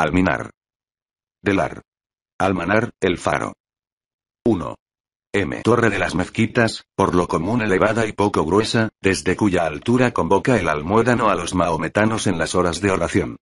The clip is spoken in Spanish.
Alminar. Delar. Almanar, el faro. 1. M. Torre de las mezquitas, por lo común elevada y poco gruesa, desde cuya altura convoca el almuédano a los maometanos en las horas de oración.